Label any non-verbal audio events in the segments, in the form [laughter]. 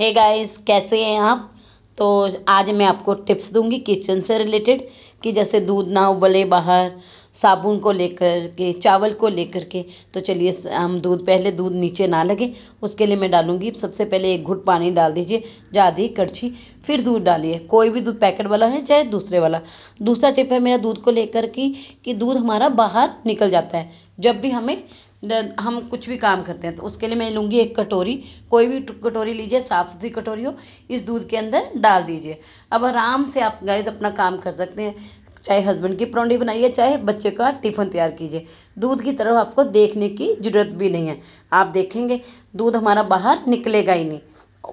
hey guys कैसे हैं आप तो आज मैं आपको टिप्स दूंगी किचन से रिलेटेड कि जैसे दूध ना उबले बाहर साबुन को लेकर के चावल को लेकर के तो चलिए हम दूध पहले दूध नीचे ना लगे उसके लिए मैं डालूंगी सबसे पहले एक घुट पानी डाल दीजिए ज़्यादा कड़छी फिर दूध डालिए कोई भी दूध पैकेट वाला है चाहे दूसरे वाला दूसरा टिप है मेरा दूध को लेकर की कि दूध हमारा बाहर निकल जाता है जब भी हमें हम कुछ भी काम करते हैं तो उसके लिए मैं लूँगी एक कटोरी कोई भी कटोरी लीजिए साफ़ सुथरी कटोरी हो इस दूध के अंदर डाल दीजिए अब आराम से आप गाइज अपना काम कर सकते हैं चाहे हस्बैंड की प्रौंडी बनाइए चाहे बच्चे का टिफ़न तैयार कीजिए दूध की तरफ आपको देखने की ज़रूरत भी नहीं है आप देखेंगे दूध हमारा बाहर निकलेगा ही नहीं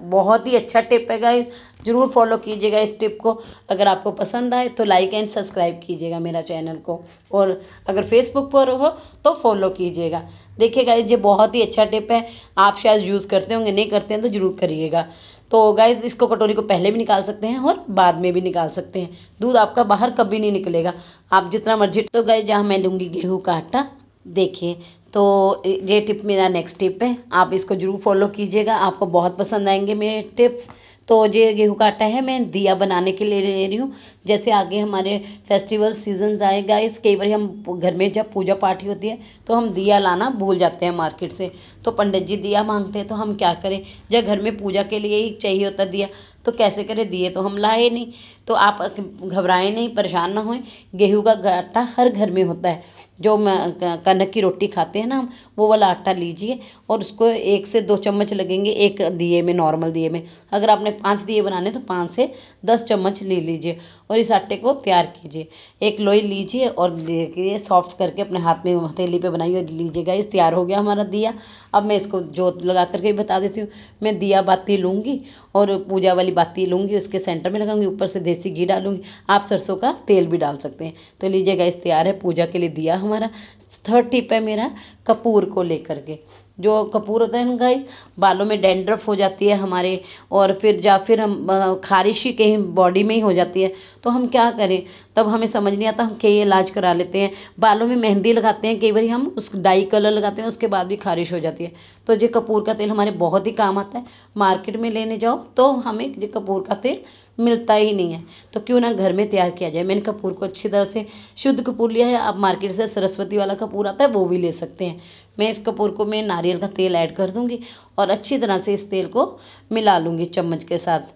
बहुत ही अच्छा टिप है गाइस ज़रूर फॉलो कीजिएगा इस टिप को अगर आपको पसंद आए तो लाइक एंड सब्सक्राइब कीजिएगा मेरा चैनल को और अगर फेसबुक पर हो तो फॉलो कीजिएगा देखिए गाइज ये बहुत ही अच्छा टिप है आप शायद यूज़ करते होंगे नहीं करते हैं तो ज़रूर करिएगा तो गाइज इसको कटोरी को पहले भी निकाल सकते हैं और बाद में भी निकाल सकते हैं दूध आपका बाहर कभी नहीं निकलेगा आप जितना मर्जी तो गाइज जहाँ मैं लूँगी गेहूँ का आटा देखिए तो ये टिप मेरा नेक्स्ट टिप है आप इसको ज़रूर फॉलो कीजिएगा आपको बहुत पसंद आएंगे मेरे टिप्स तो ये गेहूँ का आटा है मैं दिया बनाने के लिए ले रही हूँ जैसे आगे हमारे फेस्टिवल सीजन आएगा इस कई बार हम घर में जब पूजा पाठी होती है तो हम दिया लाना भूल जाते हैं मार्केट से तो पंडित जी दिया मांगते हैं तो हम क्या करें जब घर में पूजा के लिए ही चाहिए होता दिया तो कैसे करें दिए तो हम लाए नहीं तो आप घबराएं नहीं परेशान ना होएं गेहूं का आटा हर घर में होता है जो कनक की रोटी खाते हैं ना हम वो वाला आटा लीजिए और उसको एक से दो चम्मच लगेंगे एक दिए में नॉर्मल दिए में अगर आपने पाँच दिए बनाने तो पाँच से दस चम्मच ले लीजिए और इस आटे को तैयार कीजिए एक लोई लीजिए और देखिए सॉफ्ट करके अपने हाथ में हथेली पे बनाइए लीजिएगा इस तैयार हो गया हमारा दिया अब मैं इसको जोत लगा करके बता देती हूँ मैं दिया बाती लूँगी और पूजा वाली बाती लूँगी उसके सेंटर में लगाऊंगी ऊपर से देसी घी डालूंगी आप सरसों का तेल भी डाल सकते हैं तो लीजिए गैस तैयार है पूजा के लिए दिया हमारा थर्ड टिप है मेरा कपूर को लेकर के जो कपूर होता है गाइस बालों में डेंड्रफ हो जाती है हमारे और फिर या फिर हम खारिश ही कहीं बॉडी में ही हो जाती है तो हम क्या करें तब हमें समझ नहीं आता हम कई इलाज करा लेते हैं बालों में मेहंदी लगाते हैं कई बार हम उस डाई कलर लगाते हैं उसके बाद भी खारिश हो जाती है तो ये कपूर का तेल हमारे बहुत ही काम आता है मार्केट में लेने जाओ तो हमें ये कपूर का तेल मिलता ही नहीं है तो क्यों ना घर में तैयार किया जाए मैंने कपूर को अच्छी तरह से शुद्ध कपूर लिया है आप मार्केट से सरस्वती वाला कपूर आता है वो भी ले सकते हैं मैं इस कपूर को मैं नारियल का तेल ऐड कर दूँगी और अच्छी तरह से इस तेल को मिला लूँगी चम्मच के साथ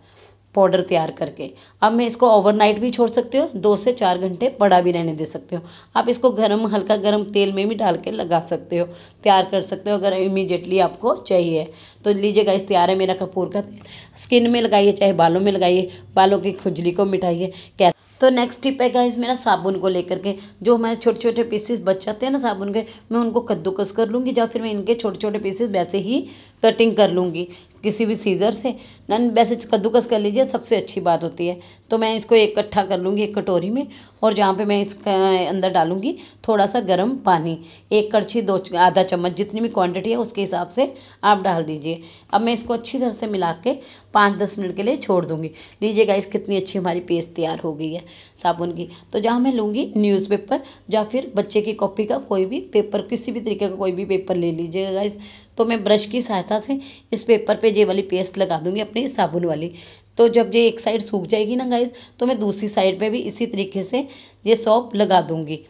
पाउडर तैयार करके अब मैं इसको ओवरनाइट भी छोड़ सकते हो दो से चार घंटे पड़ा भी रहने दे सकते हो आप इसको गर्म हल्का गर्म तेल में भी डाल के लगा सकते हो तैयार कर सकते हो अगर इमीडिएटली आपको चाहिए तो लीजिएगा इस तैयार है मेरा कपूर का तेल स्किन में लगाइए चाहे बालों में लगाइए बालों की खुजली को मिटाइए कैसे तो नेक्स्ट टिप है गाइज मेरा साबुन को लेकर के जो हमारे छोटे छोटे पीसेस बच जाते हैं ना साबुन के मैं उनको कद्दूकस कर लूँगी या फिर मैं इनके छोटे छोटे पीसेस वैसे ही कटिंग कर लूँगी किसी भी सीज़र से नन वैसे कद्दूकस कर लीजिए सबसे अच्छी बात होती है तो मैं इसको इकट्ठा कर लूँगी एक कटोरी में और जहाँ पे मैं इसका अंदर डालूँगी थोड़ा सा गर्म पानी एक कड़छी दो आधा चम्मच जितनी भी क्वांटिटी है उसके हिसाब से आप डाल दीजिए अब मैं इसको अच्छी तरह से मिला के पाँच दस मिनट के लिए छोड़ दूँगी लीजिए गाइस कितनी अच्छी हमारी पेस्ट तैयार हो गई है साबुन की तो जहाँ मैं लूँगी न्यूज़पेपर या फिर बच्चे की कॉपी का कोई भी पेपर किसी भी तरीके का कोई भी पेपर ले लीजिएगा गाइस तो मैं ब्रश की सहायता से इस पेपर पे ये वाली पेस्ट लगा दूंगी अपनी साबुन वाली तो जब ये एक साइड सूख जाएगी ना गाइस तो मैं दूसरी साइड पे भी इसी तरीके से ये सॉप लगा दूंगी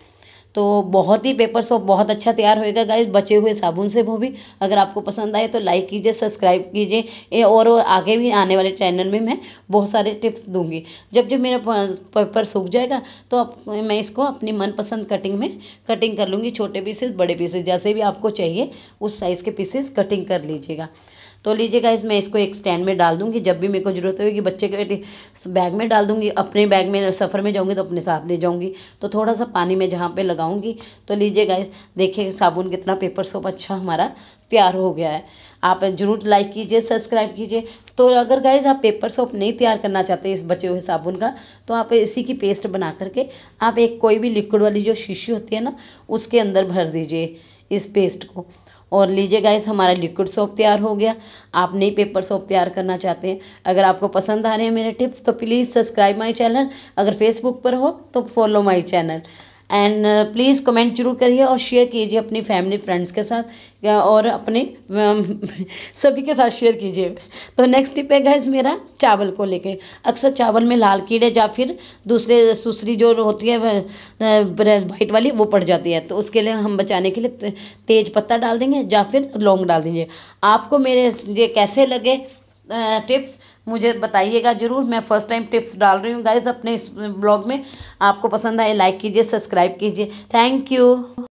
तो बहुत ही पेपर सॉप बहुत अच्छा तैयार होएगा गाइज बचे हुए साबुन से वो भी अगर आपको पसंद आए तो लाइक कीजिए सब्सक्राइब कीजिए और, और आगे भी आने वाले चैनल में मैं बहुत सारे टिप्स दूंगी जब जब मेरा पेपर सूख जाएगा तो आप, मैं इसको अपनी मनपसंद कटिंग में कटिंग कर लूँगी छोटे पीसेस बड़े पीसेस जैसे भी आपको चाहिए उस साइज़ के पीसेस कटिंग कर लीजिएगा तो लीजिएगा इस मैं इसको एक स्टैंड में डाल दूँगी जब भी मेरे को ज़रूरत होगी बच्चे के बैग में डाल दूँगी अपने बैग में सफ़र में जाऊँगी तो अपने साथ ले जाऊँगी तो थोड़ा सा पानी मैं जहाँ पर लगाऊँगी तो लीजिएगा इस देखिए साबुन कितना पेपर सोप अच्छा हमारा तैयार हो गया है आप जरूर लाइक कीजिए सब्सक्राइब कीजिए तो अगर गाइज आप पेपर सोप नहीं तैयार करना चाहते इस बचे हुए साबुन का तो आप इसी की पेस्ट बना करके आप एक कोई भी लिक्विड वाली जो शीशी होती है ना उसके अंदर भर दीजिए इस पेस्ट को और लीजिए गाइस हमारा लिक्विड सोप तैयार हो गया आप नई पेपर सोप तैयार करना चाहते हैं अगर आपको पसंद आ रहे हैं मेरे टिप्स तो प्लीज़ सब्सक्राइब माई चैनल अगर फेसबुक पर हो तो follow my channel and please comment जरूर करिए और शेयर कीजिए अपनी फैमिली फ्रेंड्स के साथ और अपने um, [laughs] सभी के साथ शेयर कीजिए तो नेक्स्ट टिप है गैस मेरा चावल को लेके अक्सर चावल में लाल कीड़े या फिर दूसरे सुसरी जो होती है वाइट uh, वाली वो पड़ जाती है तो उसके लिए हम बचाने के लिए तेज पत्ता डाल देंगे या फिर लौंग डाल दीजिए आपको मेरे ये कैसे लगे टिप्स मुझे बताइएगा ज़रूर मैं फ़र्स्ट टाइम टिप्स डाल रही हूँ गाइज अपने इस ब्लॉग में आपको पसंद आए लाइक कीजिए सब्सक्राइब कीजिए थैंक यू